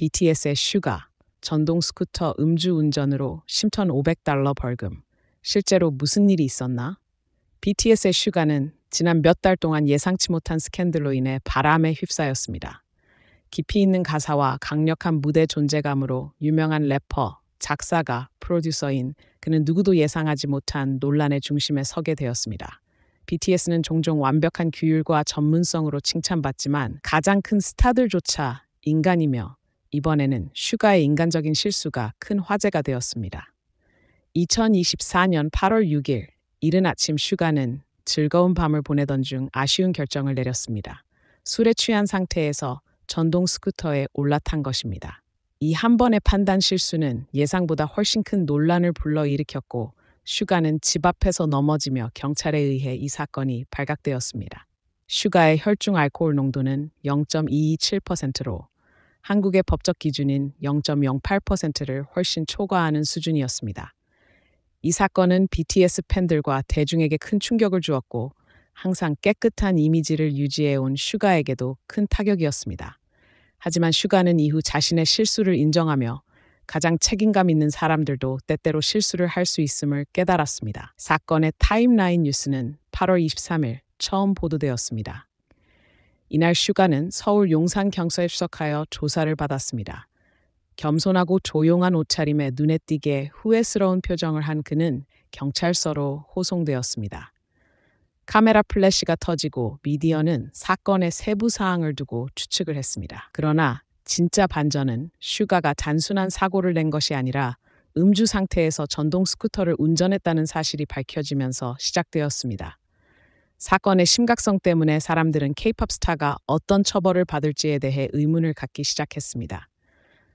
BTS의 슈가, 전동 스쿠터 음주운전으로 1,500달러 벌금. 실제로 무슨 일이 있었나? BTS의 슈가는 지난 몇 달 동안 예상치 못한 스캔들로 인해 바람에 휩싸였습니다. 깊이 있는 가사와 강력한 무대 존재감으로 유명한 래퍼, 작사가, 프로듀서인 그는 누구도 예상하지 못한 논란의 중심에 서게 되었습니다. BTS는 종종 완벽한 규율과 전문성으로 칭찬받지만 가장 큰 스타들조차 인간이며 이번에는 슈가의 인간적인 실수가 큰 화제가 되었습니다. 2024년 8월 6일 이른 아침 슈가는 즐거운 밤을 보내던 중 아쉬운 결정을 내렸습니다. 술에 취한 상태에서 전동 스쿠터에 올라탄 것입니다. 이 한 번의 판단 실수는 예상보다 훨씬 큰 논란을 불러일으켰고 슈가는 집 앞에서 넘어지며 경찰에 의해 이 사건이 발각되었습니다. 슈가의 혈중 알코올 농도는 0.227%로 한국의 법적 기준인 0.08%를 훨씬 초과하는 수준이었습니다. 이 사건은 BTS 팬들과 대중에게 큰 충격을 주었고 항상 깨끗한 이미지를 유지해온 슈가에게도 큰 타격이었습니다. 하지만 슈가는 이후 자신의 실수를 인정하며 가장 책임감 있는 사람들도 때때로 실수를 할 수 있음을 깨달았습니다. 사건의 타임라인 뉴스는 8월 23일 처음 보도되었습니다. 이날 슈가는 서울 용산 경서에 출석하여 조사를 받았습니다. 겸손하고 조용한 옷차림에 눈에 띄게 후회스러운 표정을 한 그는 경찰서로 호송되었습니다. 카메라 플래시가 터지고 미디어는 사건의 세부 사항을 두고 추측을 했습니다. 그러나 진짜 반전은 슈가가 단순한 사고를 낸 것이 아니라 음주 상태에서 전동 스쿠터를 운전했다는 사실이 밝혀지면서 시작되었습니다. 사건의 심각성 때문에 사람들은 케이팝 스타가 어떤 처벌을 받을지에 대해 의문을 갖기 시작했습니다.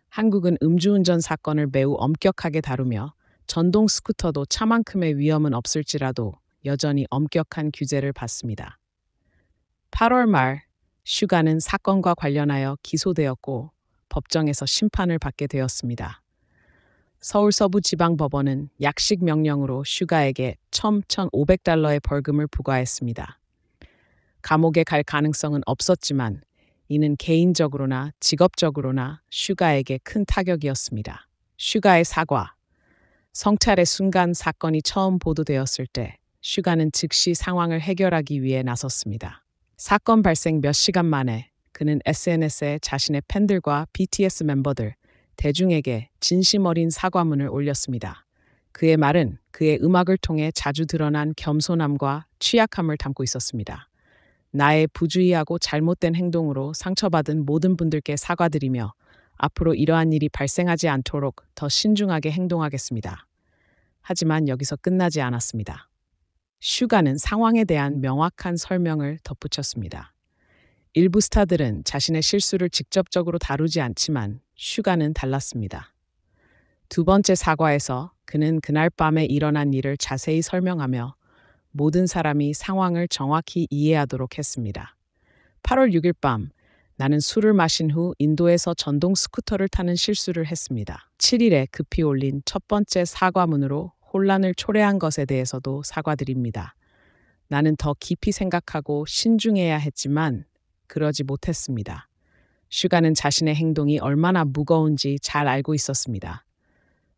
한국은 음주운전 사건을 매우 엄격하게 다루며 전동 스쿠터도 차만큼의 위험은 없을지라도 여전히 엄격한 규제를 받습니다. 8월 말, 슈가는 사건과 관련하여 기소되었고 법정에서 심판을 받게 되었습니다. 서울 서부지방법원은 약식 명령으로 슈가에게 처 1,500달러의 벌금을 부과했습니다. 감옥에 갈 가능성은 없었지만 이는 개인적으로나 직업적으로나 슈가에게 큰 타격이었습니다. 슈가의 사과. 성찰의 순간 사건이 처음 보도되었을 때 슈가는 즉시 상황을 해결하기 위해 나섰습니다. 사건 발생 몇 시간 만에 그는 SNS에 자신의 팬들과 BTS 멤버들, 대중에게 진심 어린 사과문을 올렸습니다. 그의 말은 그의 음악을 통해 자주 드러난 겸손함과 취약함을 담고 있었습니다. 나의 부주의하고 잘못된 행동으로 상처받은 모든 분들께 사과드리며 앞으로 이러한 일이 발생하지 않도록 더 신중하게 행동하겠습니다. 하지만 여기서 끝나지 않았습니다. 슈가는 상황에 대한 명확한 설명을 덧붙였습니다. 일부 스타들은 자신의 실수를 직접적으로 다루지 않지만 슈가는 달랐습니다. 두 번째 사과에서 그는 그날 밤에 일어난 일을 자세히 설명하며 모든 사람이 상황을 정확히 이해하도록 했습니다. 8월 6일 밤, 나는 술을 마신 후 인도에서 전동 스쿠터를 타는 실수를 했습니다. 7일에 급히 올린 첫 번째 사과문으로 혼란을 초래한 것에 대해서도 사과드립니다. 나는 더 깊이 생각하고 신중해야 했지만 그러지 못했습니다. 슈가는 자신의 행동이 얼마나 무거운지 잘 알고 있었습니다.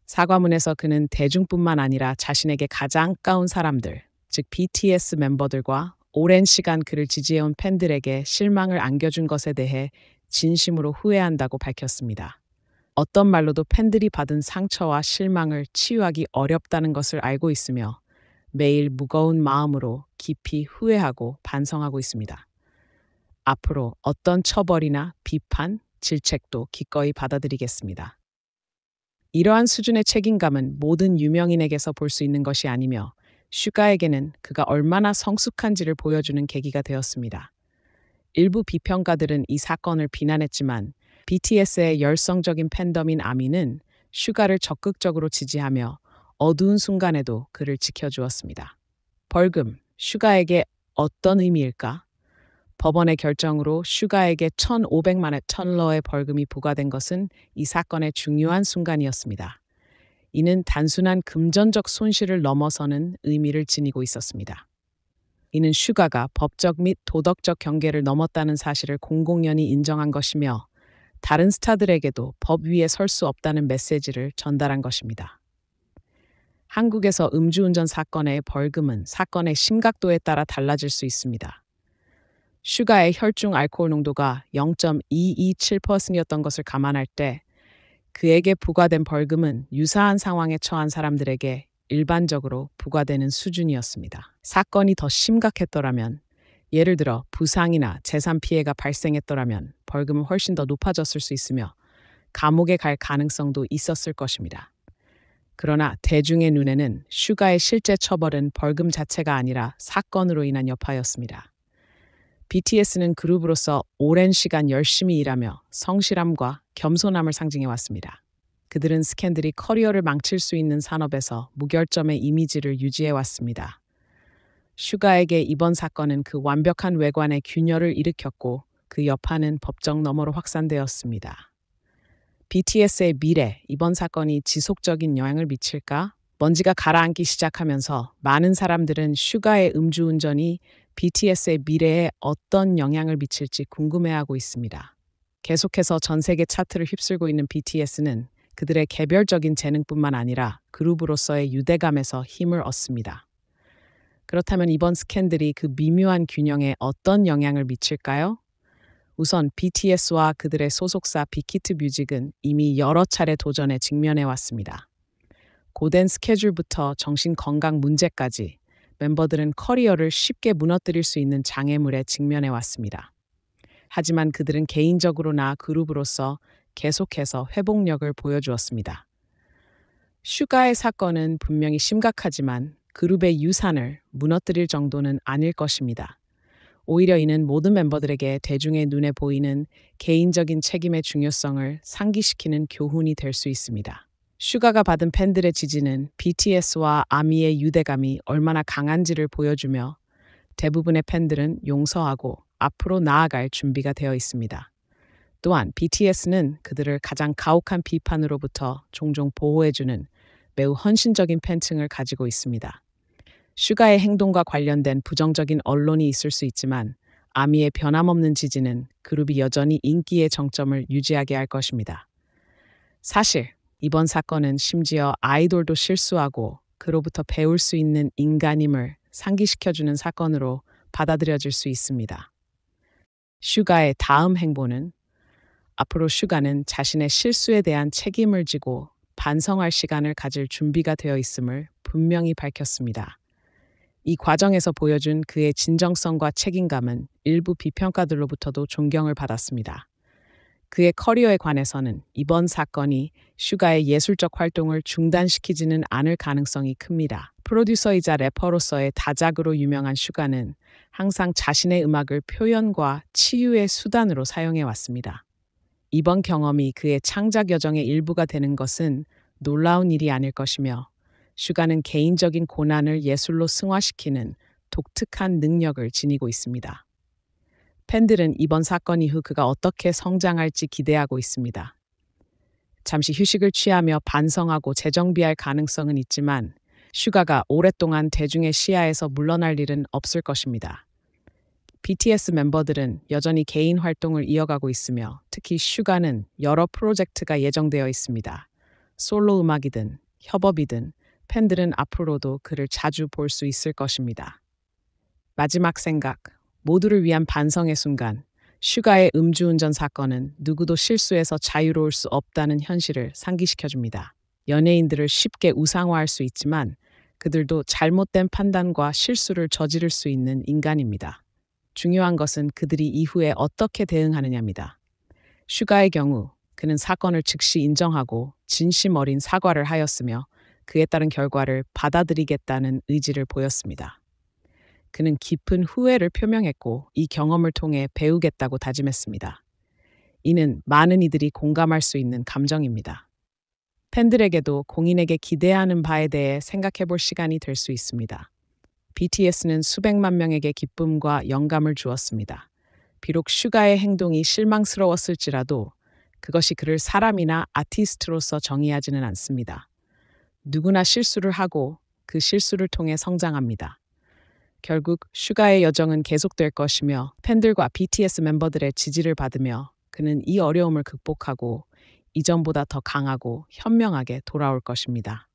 사과문에서 그는 대중뿐만 아니라 자신에게 가장 가까운 사람들, 즉 BTS 멤버들과 오랜 시간 그를 지지해온 팬들에게 실망을 안겨준 것에 대해 진심으로 후회한다고 밝혔습니다. 어떤 말로도 팬들이 받은 상처와 실망을 치유하기 어렵다는 것을 알고 있으며 매일 무거운 마음으로 깊이 후회하고 반성하고 있습니다. 앞으로 어떤 처벌이나 비판, 질책도 기꺼이 받아들이겠습니다. 이러한 수준의 책임감은 모든 유명인에게서 볼 수 있는 것이 아니며 슈가에게는 그가 얼마나 성숙한지를 보여주는 계기가 되었습니다. 일부 비평가들은 이 사건을 비난했지만 BTS의 열성적인 팬덤인 아미는 슈가를 적극적으로 지지하며 어두운 순간에도 그를 지켜주었습니다. 벌금, 슈가에게 어떤 의미일까? 법원의 결정으로 슈가에게 1,500만의 천러의 벌금이 부과된 것은 이 사건의 중요한 순간이었습니다. 이는 단순한 금전적 손실을 넘어서는 의미를 지니고 있었습니다. 이는 슈가가 법적 및 도덕적 경계를 넘었다는 사실을 공공연히 인정한 것이며 다른 스타들에게도 법 위에 설 수 없다는 메시지를 전달한 것입니다. 한국에서 음주운전 사건의 벌금은 사건의 심각도에 따라 달라질 수 있습니다. 슈가의 혈중 알코올 농도가 0.227%였던 것을 감안할 때 그에게 부과된 벌금은 유사한 상황에 처한 사람들에게 일반적으로 부과되는 수준이었습니다. 사건이 더 심각했더라면 예를 들어 부상이나 재산 피해가 발생했더라면 벌금은 훨씬 더 높아졌을 수 있으며 감옥에 갈 가능성도 있었을 것입니다. 그러나 대중의 눈에는 슈가의 실제 처벌은 벌금 자체가 아니라 사건으로 인한 여파였습니다. BTS는 그룹으로서 오랜 시간 열심히 일하며 성실함과 겸손함을 상징해 왔습니다. 그들은 스캔들이 커리어를 망칠 수 있는 산업에서 무결점의 이미지를 유지해 왔습니다. 슈가에게 이번 사건은 그 완벽한 외관의 균열을 일으켰고 그 여파는 법정 너머로 확산되었습니다. BTS의 미래, 이번 사건이 지속적인 영향을 미칠까? 먼지가 가라앉기 시작하면서 많은 사람들은 슈가의 음주운전이 BTS의 미래에 어떤 영향을 미칠지 궁금해하고 있습니다. 계속해서 전 세계 차트를 휩쓸고 있는 BTS는 그들의 개별적인 재능뿐만 아니라 그룹으로서의 유대감에서 힘을 얻습니다. 그렇다면 이번 스캔들이 그 미묘한 균형에 어떤 영향을 미칠까요? 우선 BTS와 그들의 소속사 빅히트 뮤직은 이미 여러 차례 도전에 직면해 왔습니다. 고된 스케줄부터 정신 건강 문제까지 멤버들은 커리어를 쉽게 무너뜨릴 수 있는 장애물에 직면해 왔습니다. 하지만 그들은 개인적으로나 그룹으로서 계속해서 회복력을 보여주었습니다. 슈가의 사건은 분명히 심각하지만 그룹의 유산을 무너뜨릴 정도는 아닐 것입니다. 오히려 이는 모든 멤버들에게 대중의 눈에 보이는 개인적인 책임의 중요성을 상기시키는 교훈이 될 수 있습니다. 슈가가 받은 팬들의 지지는 BTS와 아미의 유대감이 얼마나 강한지를 보여주며 대부분의 팬들은 용서하고 앞으로 나아갈 준비가 되어 있습니다. 또한 BTS는 그들을 가장 가혹한 비판으로부터 종종 보호해주는 매우 헌신적인 팬층을 가지고 있습니다. 슈가의 행동과 관련된 부정적인 언론이 있을 수 있지만 아미의 변함없는 지지는 그룹이 여전히 인기의 정점을 유지하게 할 것입니다. 사실 이번 사건은 심지어 아이돌도 실수하고 그로부터 배울 수 있는 인간임을 상기시켜주는 사건으로 받아들여질 수 있습니다. 슈가의 다음 행보는 앞으로 슈가는 자신의 실수에 대한 책임을 지고 반성할 시간을 가질 준비가 되어 있음을 분명히 밝혔습니다. 이 과정에서 보여준 그의 진정성과 책임감은 일부 비평가들로부터도 존경을 받았습니다. 그의 커리어에 관해서는 이번 사건이 슈가의 예술적 활동을 중단시키지는 않을 가능성이 큽니다. 프로듀서이자 래퍼로서의 다작으로 유명한 슈가는 항상 자신의 음악을 표현과 치유의 수단으로 사용해 왔습니다. 이번 경험이 그의 창작 여정의 일부가 되는 것은 놀라운 일이 아닐 것이며 슈가는 개인적인 고난을 예술로 승화시키는 독특한 능력을 지니고 있습니다. 팬들은 이번 사건 이후 그가 어떻게 성장할지 기대하고 있습니다. 잠시 휴식을 취하며 반성하고 재정비할 가능성은 있지만 슈가가 오랫동안 대중의 시야에서 물러날 일은 없을 것입니다. BTS 멤버들은 여전히 개인 활동을 이어가고 있으며 특히 슈가는 여러 프로젝트가 예정되어 있습니다. 솔로 음악이든 협업이든 팬들은 앞으로도 그를 자주 볼 수 있을 것입니다. 마지막 생각 모두를 위한 반성의 순간, 슈가의 음주운전 사건은 누구도 실수에서 자유로울 수 없다는 현실을 상기시켜줍니다. 연예인들을 쉽게 우상화할 수 있지만 그들도 잘못된 판단과 실수를 저지를 수 있는 인간입니다. 중요한 것은 그들이 이후에 어떻게 대응하느냐입니다. 슈가의 경우 그는 사건을 즉시 인정하고 진심 어린 사과를 하였으며 그에 따른 결과를 받아들이겠다는 의지를 보였습니다. 그는 깊은 후회를 표명했고 이 경험을 통해 배우겠다고 다짐했습니다. 이는 많은 이들이 공감할 수 있는 감정입니다. 팬들에게도 공인에게 기대하는 바에 대해 생각해 볼 시간이 될 수 있습니다. BTS는 수백만 명에게 기쁨과 영감을 주었습니다. 비록 슈가의 행동이 실망스러웠을지라도 그것이 그를 사람이나 아티스트로서 정의하지는 않습니다. 누구나 실수를 하고 그 실수를 통해 성장합니다. 결국 슈가의 여정은 계속될 것이며 팬들과 BTS 멤버들의 지지를 받으며 그는 이 어려움을 극복하고 이전보다 더 강하고 현명하게 돌아올 것입니다.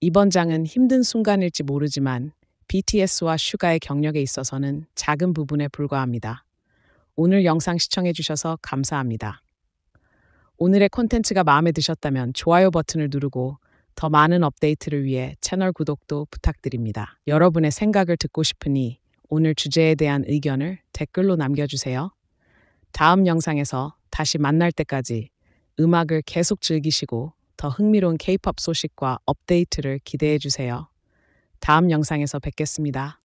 이번 장은 힘든 순간일지 모르지만 BTS와 슈가의 경력에 있어서는 작은 부분에 불과합니다. 오늘 영상 시청해주셔서 감사합니다. 오늘의 콘텐츠가 마음에 드셨다면 좋아요 버튼을 누르고 더 많은 업데이트를 위해 채널 구독도 부탁드립니다. 여러분의 생각을 듣고 싶으니 오늘 주제에 대한 의견을 댓글로 남겨주세요. 다음 영상에서 다시 만날 때까지 음악을 계속 즐기시고 더 흥미로운 K-팝 소식과 업데이트를 기대해 주세요. 다음 영상에서 뵙겠습니다.